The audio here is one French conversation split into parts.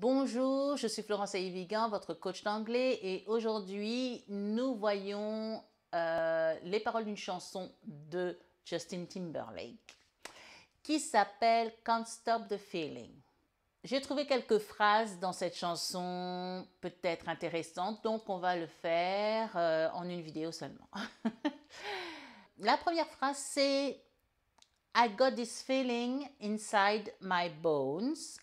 Bonjour, je suis Florence Ayvigan, votre coach d'anglais et aujourd'hui nous voyons euh, les paroles d'une chanson de Justin Timberlake qui s'appelle Can't Stop the Feeling. J'ai trouvé quelques phrases dans cette chanson peut-être intéressantes, donc on va le faire euh, en une vidéo seulement. La première phrase c'est I got this feeling inside my bones.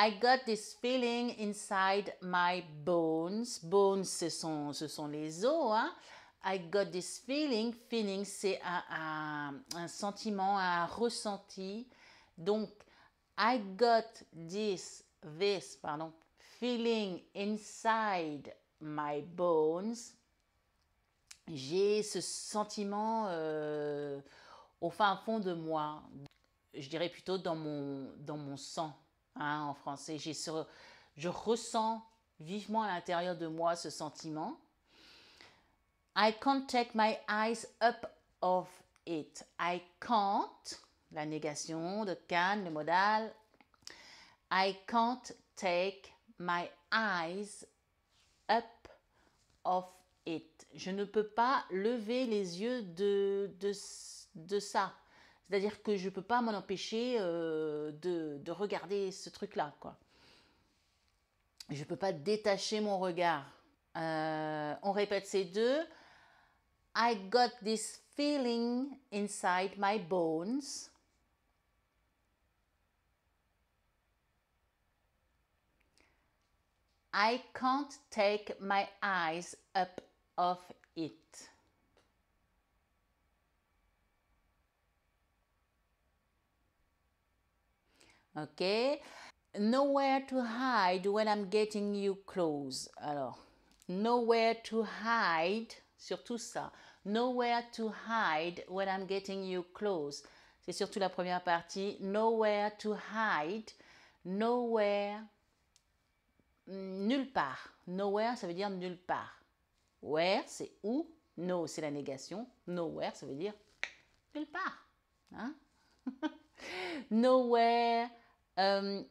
I got this feeling inside my bones. Bones, ce sont, ce sont les os. Hein. I got this feeling. Feeling, c'est un, sentiment, un ressenti. Donc, I got this, this, pardon, feeling inside my bones. J'ai ce sentiment euh, au fin fond de moi. Je dirais plutôt dans mon, dans mon sang. Hein, en français. J'ai je ressens vivement à l'intérieur de moi ce sentiment. I can't take my eyes up of it. I can't, la négation de can, le modal. I can't take my eyes up of it. Je ne peux pas lever les yeux de, de, de ça. C'est-à-dire que je ne peux pas m'en empêcher euh, de, regarder ce truc-là. Quoi. Je ne peux pas détacher mon regard. Euh, on répète ces deux. I got this feeling inside my bones. I can't take my eyes up off it. Okay, Nowhere to hide when I'm getting you close. Alors, nowhere to hide, surtout ça. Nowhere to hide when I'm getting you close. C'est surtout la première partie. Nowhere to hide. Nowhere. Nulle part. Nowhere, ça veut dire nulle part. Where, c'est où. No, c'est la négation. Nowhere, ça veut dire nulle part. Hein? nowhere euh,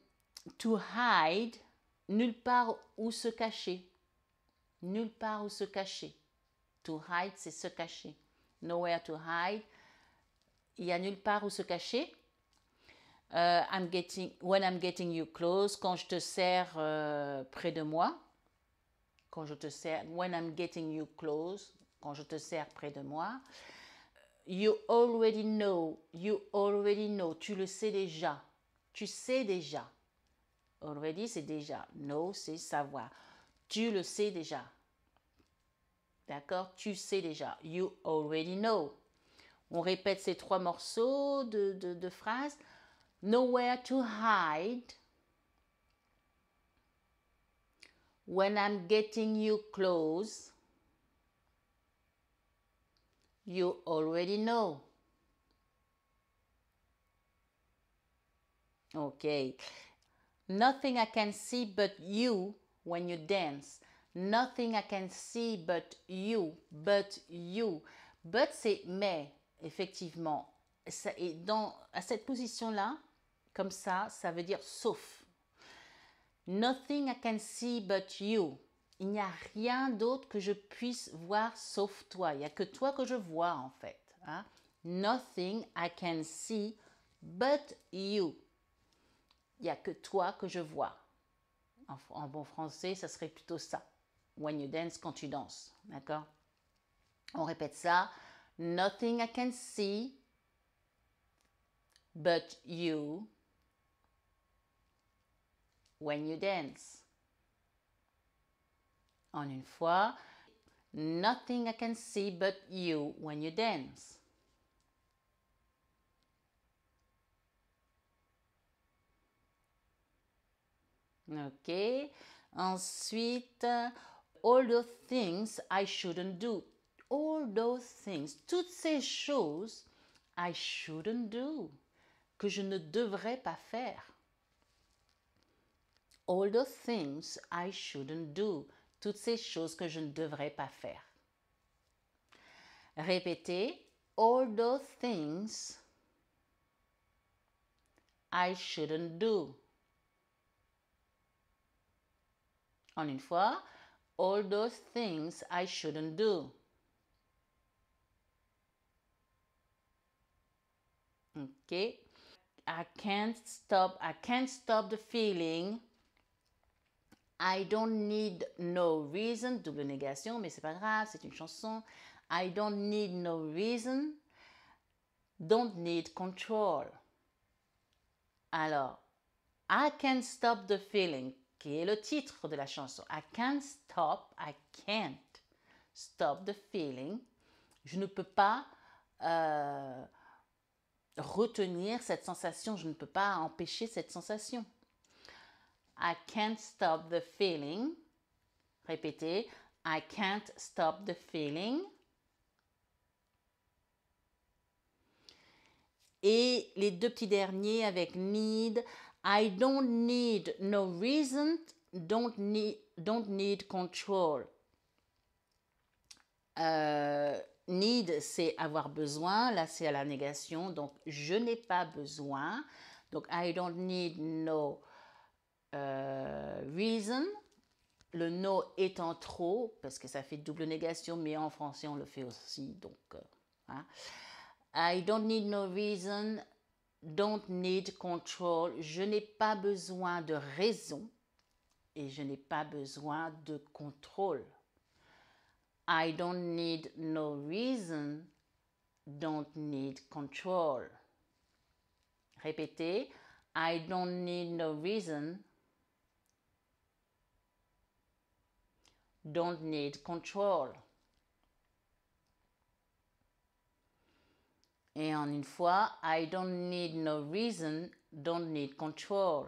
to hide, nulle part où se cacher. Nulle part où se cacher. To hide, c'est se cacher. Nowhere to hide. Il n'y a nulle part où se cacher. Euh, I'm getting, when I'm getting you close, quand je te sers euh, près de moi. when I'm getting you close, quand je te sers près de moi. You already know, you already know, tu le sais déjà. Tu sais déjà. already c'est déjà. No, c'est savoir. Tu le sais déjà. D'accord Tu sais déjà. You already know. On répète ces trois morceaux de, de, de phrases. Nowhere to hide. When I'm getting you close. You already know. Ok, Nothing I can see but you when you dance. Nothing I can see but you, but you. But c'est mais, effectivement. et dans, à cette position-là, comme ça, ça veut dire sauf. Nothing I can see but you. Il n'y a rien d'autre que je puisse voir sauf toi. Il n'y a que toi que je vois en fait. Hein. Nothing I can see but you il n'y a que toi que je vois. En, en, bon français, ça serait plutôt ça. When you dance, quand tu danses. D'accord On répète ça. Nothing I can see but you when you dance. En une fois. Nothing I can see but you when you dance. OK Ensuite, all the things I shouldn't do. All those things, toutes ces choses I shouldn't do, que je ne devrais pas faire. All those things I shouldn't do, toutes ces choses que je ne devrais pas faire. Répétez, all those things I shouldn't do. En une fois, all those things I shouldn't do. Okay. I can't stop. I can't stop the feeling. I don't need no reason. Double négation, mais c'est pas grave, c'est une chanson. I don't need no reason. Don't need control. Alors, I can't stop the feeling. Et le titre de la chanson. I can't stop, I can't stop the feeling. Je ne peux pas euh, retenir cette sensation, je ne peux pas empêcher cette sensation. I can't stop the feeling. Répétez. I can't stop the feeling. Et les deux petits derniers avec need, I don't need no reason, don't need, don't need control. Euh, need, c'est avoir besoin. Là, c'est à la négation. Donc, je n'ai pas besoin. Donc, I don't need no euh, reason. Le no étant trop, parce que ça fait double négation, mais en français, on le fait aussi. Donc, euh, hein. I don't need no reason don't need control. Je n'ai pas besoin de raison et je n'ai pas besoin de contrôle. I don't need no reason. Don't need control. Répétez. I don't need no reason. Don't need control. Et en une fois, I don't need no reason, don't need control.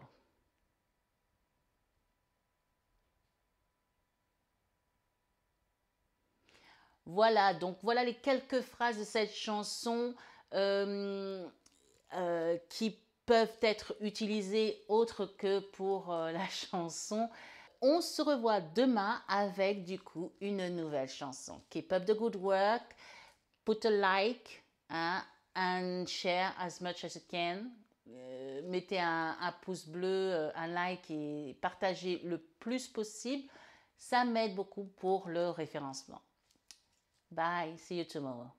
Voilà, donc voilà les quelques phrases de cette chanson euh, euh, qui peuvent être utilisées autre que pour euh, la chanson. On se revoit demain avec du coup une nouvelle chanson. Keep up the good work, put a like, hein, and share as much as you can. Euh, mettez un, pouce bleu, euh, un like et partagez le plus possible. Ça m'aide beaucoup pour le référencement. Bye, see you tomorrow.